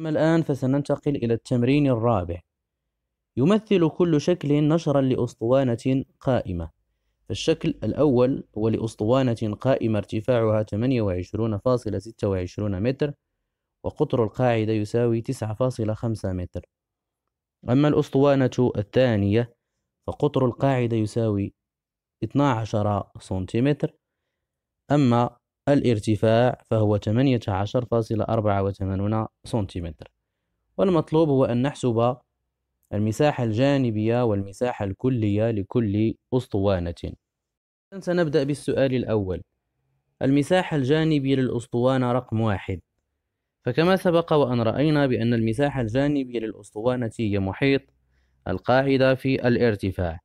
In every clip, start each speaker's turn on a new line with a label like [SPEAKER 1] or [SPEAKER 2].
[SPEAKER 1] أما الآن فسننتقل إلى التمرين الرابع يمثل كل شكل نشرا لأسطوانة قائمة فالشكل الأول هو لأسطوانة قائمة ارتفاعها 28.26 متر وقطر القاعدة يساوي 9.5 متر أما الأسطوانة الثانية فقطر القاعدة يساوي 12 سنتيمتر أما الارتفاع فهو 18.84 سنتيمتر والمطلوب هو أن نحسب المساحة الجانبية والمساحة الكلية لكل أسطوانة سنبدأ بالسؤال الأول المساحة الجانبية للأسطوانة رقم واحد فكما سبق وأن رأينا بأن المساحة الجانبية للأسطوانة هي محيط القاعدة في الارتفاع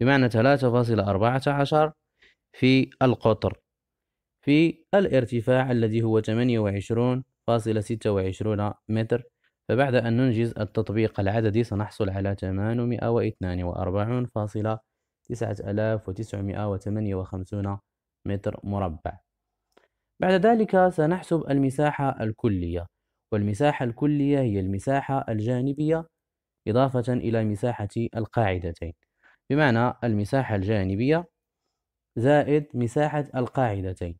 [SPEAKER 1] بمعنى 3.14 في القطر في الارتفاع الذي هو 28.26 متر فبعد أن ننجز التطبيق العددي سنحصل على 842.9958 متر مربع بعد ذلك سنحسب المساحة الكلية والمساحة الكلية هي المساحة الجانبية إضافة إلى مساحة القاعدتين بمعنى المساحة الجانبية زائد مساحة القاعدتين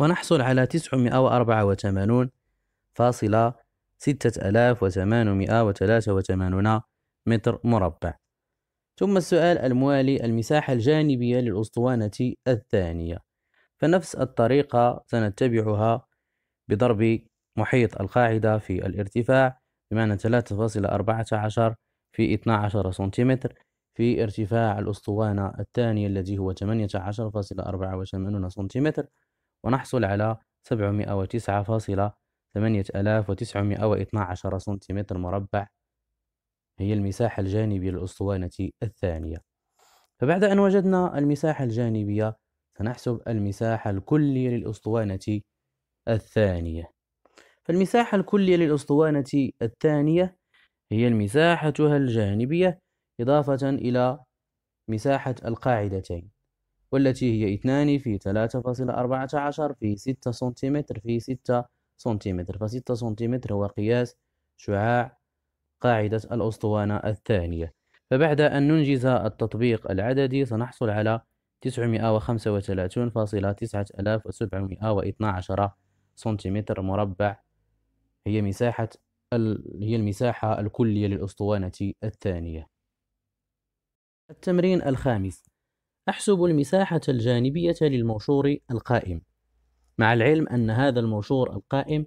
[SPEAKER 1] ونحصل على 984 فاصلة 6883 متر مربع ثم السؤال الموالي المساحة الجانبية للأسطوانة الثانية فنفس الطريقة سنتبعها بضرب محيط القاعدة في الارتفاع بمعنى 3.14 في 12 سنتيمتر في ارتفاع الأسطوانة الثانية الذي هو 18.84 سنتيمتر ونحصل على 709.8912 سنتيمتر مربع هي المساحة الجانبية للأسطوانة الثانية فبعد أن وجدنا المساحة الجانبية سنحسب المساحة الكلية للأسطوانة الثانية فالمساحة الكلية للأسطوانة الثانية هي المساحتها الجانبية إضافة إلى مساحة القاعدتين والتي هي اثنان في ثلاثة فاصلة أربعة عشر في ستة سنتيمتر في ستة سنتيمتر فستة سنتيمتر هو قياس شعاع قاعدة الأسطوانة الثانية فبعد أن ننجز التطبيق العددي سنحصل على 935.9712 سنتيمتر مربع هي مساحة هي المساحة الكلية للأسطوانة الثانية التمرين الخامس أحسب المساحة الجانبية للمنشور القائم مع العلم أن هذا المنشور القائم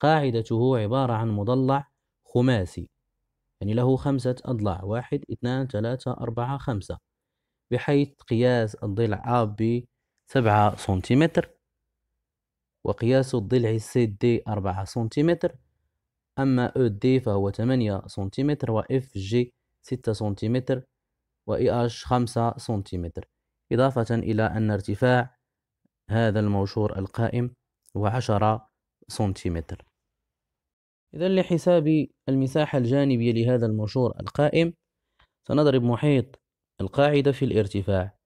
[SPEAKER 1] قاعدته عبارة عن مضلع خماسي يعني له خمسة أضلاع واحد اثنان ثلاثة أربعة خمسة بحيث قياس الضلع A ب سبعة سنتيمتر وقياس الضلع D أربعة سنتيمتر أما D e فهو ثمانية سنتيمتر و G ستة سنتيمتر وإي إش 5 سنتيمتر إضافة إلى أن ارتفاع هذا الموشور القائم هو 10 سنتيمتر إذا لحساب المساحة الجانبية لهذا الموشور القائم سنضرب محيط القاعدة في الارتفاع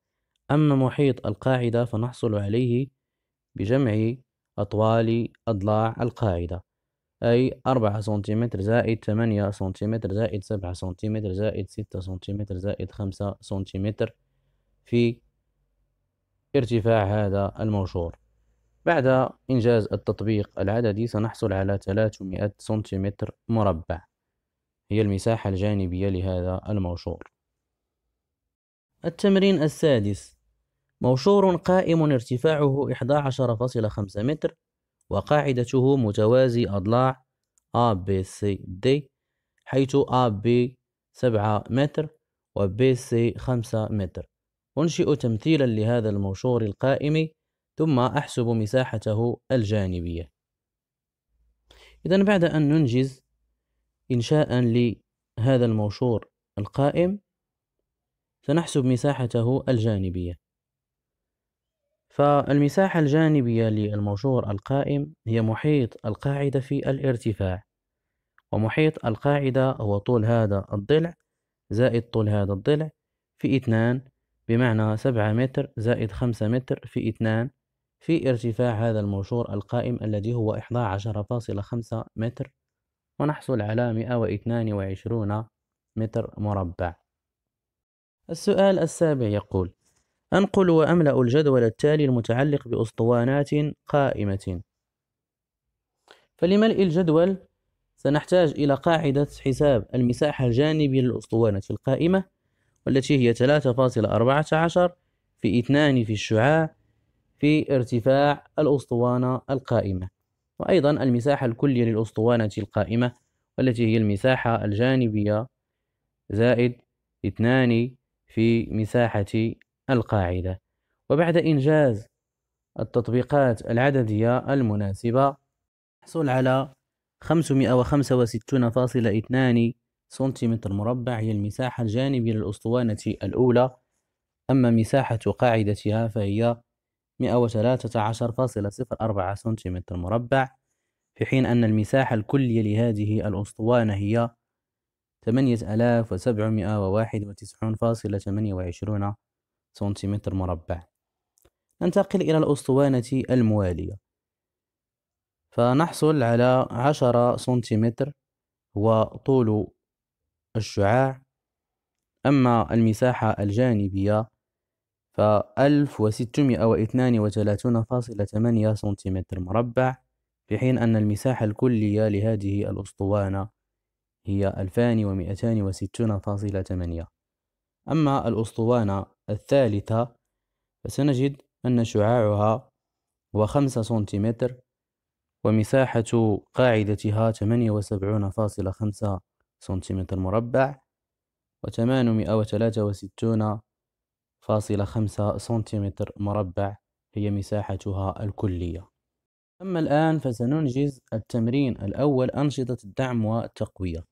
[SPEAKER 1] أما محيط القاعدة فنحصل عليه بجمع أطوال أضلاع القاعدة أي أربعة سنتيمتر زائد ثمانية سنتيمتر زائد سبعة سنتيمتر زائد ستة سنتيمتر زائد خمسة سنتيمتر في ارتفاع هذا المنشور بعد إنجاز التطبيق العددي سنحصل على 300 سنتيمتر مربع هي المساحة الجانبية لهذا الموشور التمرين السادس موشور قائم ارتفاعه 11.5 متر وقاعدته متوازي أضلاع ABCD حيث AB 7 متر و BC 5 متر أنشئ تمثيلا لهذا المنشور القائم ثم أحسب مساحته الجانبية إذا بعد أن ننجز إنشاء لهذا المنشور القائم سنحسب مساحته الجانبية فالمساحة الجانبية للمنشور القائم هي محيط القاعدة في الارتفاع ومحيط القاعدة هو طول هذا الضلع زائد طول هذا الضلع في اثنان بمعنى سبعة متر زائد خمسة متر في اثنان في ارتفاع هذا المنشور القائم الذي هو إحدى عشر فاصلة خمسة متر ونحصل على مئة واثنان وعشرون متر مربع السؤال السابع يقول أنقل وأملأ الجدول التالي المتعلق بأسطوانات قائمة فلملء الجدول سنحتاج إلى قاعدة حساب المساحة الجانبية للأسطوانة القائمة والتي هي 3.14 في 2 في الشعاع في ارتفاع الأسطوانة القائمة وأيضا المساحة الكلية للأسطوانة القائمة والتي هي المساحة الجانبية زائد 2 في مساحة القاعدة وبعد إنجاز التطبيقات العددية المناسبة نحصل على 565.2 سنتيمتر مربع هي المساحة الجانبية للأسطوانة الأولى أما مساحة قاعدتها فهي 113.04 سنتيمتر مربع في حين أن المساحة الكلية لهذه الأسطوانة هي 8791.28 سنتيمتر مربع ننتقل إلى الأسطوانة الموالية فنحصل على عشرة سنتيمتر هو طول الشعاع أما المساحة الجانبية فألف وستمائة واثنان وثلاثون فاصلة ثمانية سنتيمتر مربع في حين أن المساحة الكلية لهذه الأسطوانة هي ألفان ومئتان وستون فاصلة ثمانية أما الأسطوانة الثالثة فسنجد أن شعاعها هو خمسة سنتيمتر ومساحة قاعدتها ثمانية وسبعون فاصلة خمسة سنتيمتر مربع وثمانمائة وثلاثة وستون فاصلة خمسة سنتيمتر مربع هي مساحتها الكلية أما الآن فسننجز التمرين الأول أنشطة الدعم والتقوية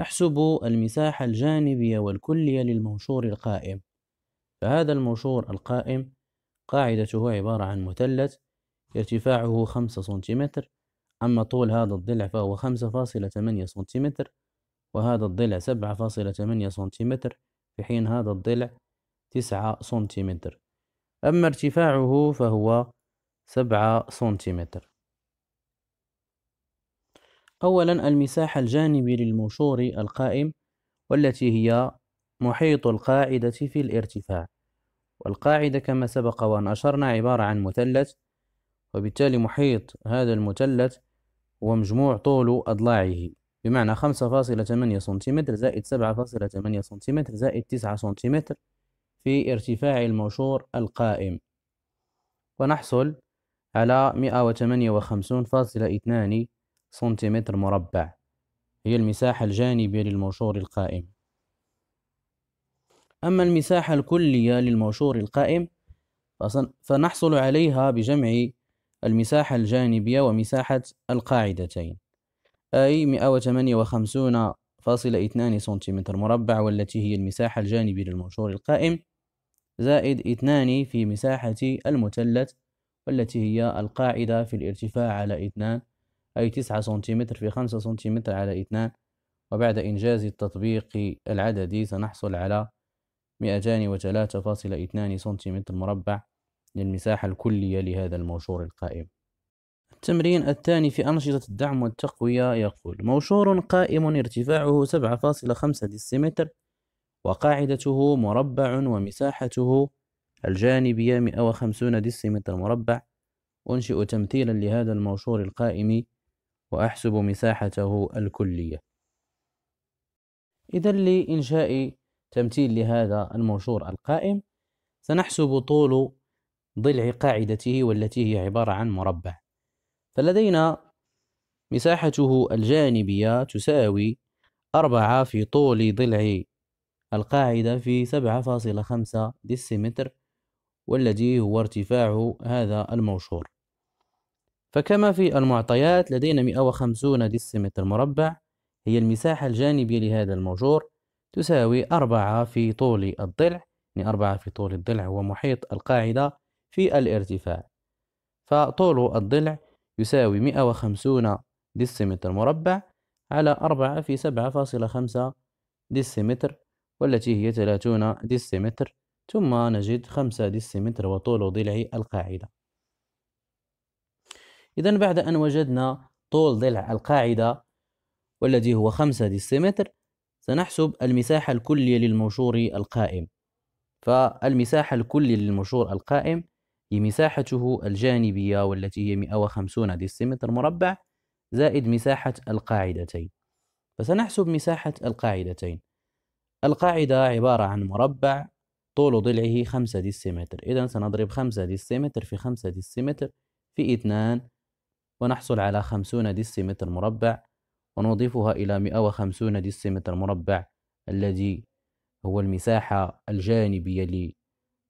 [SPEAKER 1] احسبوا المساحة الجانبية والكلية للمنشور القائم فهذا المنشور القائم قاعدته عبارة عن مثلث ارتفاعه خمسة سنتيمتر أما طول هذا الضلع فهو خمسة فاصلة ثمانية سنتيمتر وهذا الضلع سبعة فاصلة ثمانية سنتيمتر في حين هذا الضلع تسعة سنتيمتر أما ارتفاعه فهو سبعة سنتيمتر أولا المساحة الجانبي للمنشور القائم والتي هي محيط القاعدة في الارتفاع والقاعدة كما سبق وأن أشرنا عبارة عن مثلث وبالتالي محيط هذا المثلث هو مجموع طول أضلاعه بمعنى خمسة فاصلة ثمانية سنتيمتر زائد سبعة فاصلة ثمانية سنتيمتر زائد تسعة سنتيمتر في ارتفاع المنشور القائم ونحصل على مئة وثمانية وخمسون فاصلة اثنان سنتيمتر مربع هي المساحة الجانبية للمنشور القائم أما المساحة الكلية للموشور القائم فنحصل عليها بجمع المساحة الجانبية ومساحة القاعدتين أي 158.2 سنتيمتر مربع والتي هي المساحة الجانبية للمنشور القائم زائد 2 في مساحة المثلث والتي هي القاعدة في الارتفاع على 2 أي 9 سنتيمتر في 5 سنتيمتر على 2 وبعد إنجاز التطبيق العددي سنحصل على 203.2 سنتيمتر مربع للمساحة الكلية لهذا الموشور القائم التمرين الثاني في أنشطة الدعم والتقوية يقول موشور قائم ارتفاعه 7.5 دسمتر وقاعدته مربع ومساحته الجانبية 150 دسمتر مربع أنشئ تمثيلا لهذا الموشور القائم وأحسب مساحته الكلية إذا لإنشاء تمثيل لهذا المنشور القائم سنحسب طول ضلع قاعدته والتي هي عبارة عن مربع فلدينا مساحته الجانبية تساوي أربعة في طول ضلع القاعدة في سبعة فاصلة خمسة ديسيمتر والذي هو ارتفاع هذا الموشور فكما في المعطيات لدينا مئة وخمسون ديسيمتر مربع هي المساحة الجانبية لهذا الموشور تساوي أربعة في طول الضلع يعني أربعة في طول الضلع هو محيط القاعدة في الارتفاع فطول الضلع يساوي 150 ديسيمتر مربع على أربعة في سبعة فاصلة خمسة دسمتر والتي هي 30 ديسيمتر ثم نجد خمسة ديسيمتر وطول ضلع القاعدة إذا بعد أن وجدنا طول ضلع القاعدة والذي هو خمسة ديسيمتر سنحسب المساحة الكلية للمشور القائم فالمساحة الكلية للمشور القائم هي مساحته الجانبية والتي هي 150 ديسيمتر مربع زائد مساحة القاعدتين فسنحسب مساحة القاعدتين القاعدة عبارة عن مربع طول ضلعه 5 ديسيمتر إذا سنضرب 5 ديسيمتر في 5 ديسيمتر في 2 ونحصل على 50 ديسيمتر مربع ونضيفها إلى 150 ديسيمتر مربع الذي هو المساحة الجانبية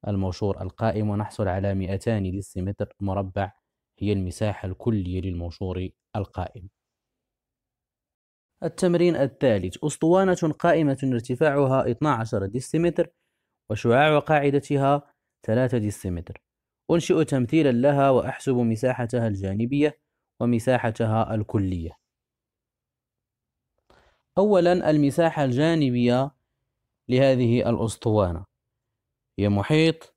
[SPEAKER 1] للمشور القائم ونحصل على 200 ديسيمتر مربع هي المساحة الكلية للمشور القائم التمرين الثالث أسطوانة قائمة ارتفاعها 12 ديسيمتر وشعاع قاعدتها 3 ديسيمتر أنشئ تمثيلا لها وأحسب مساحتها الجانبية ومساحتها الكلية أولا المساحة الجانبية لهذه الأسطوانة هي محيط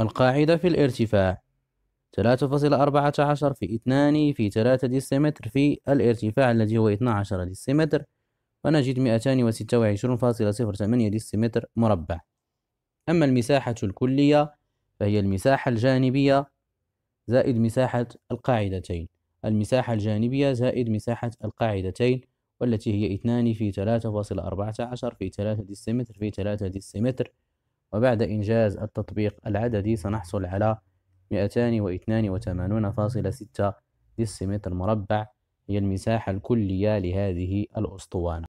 [SPEAKER 1] القاعدة في الارتفاع 3.14 في 2 في 3 ديسيمتر في الارتفاع الذي هو 12 ديسيمتر ونجد 226.08 ديسيمتر مربع أما المساحة الكلية فهي المساحة الجانبية زائد مساحة القاعدتين المساحة الجانبية زائد مساحة القاعدتين والتي هي 2 في 3.14 في 3 ديسيمتر في 3 ديسيمتر وبعد إنجاز التطبيق العددي سنحصل على 282.6 ديسيمتر مربع هي المساحة الكلية لهذه الأسطوانة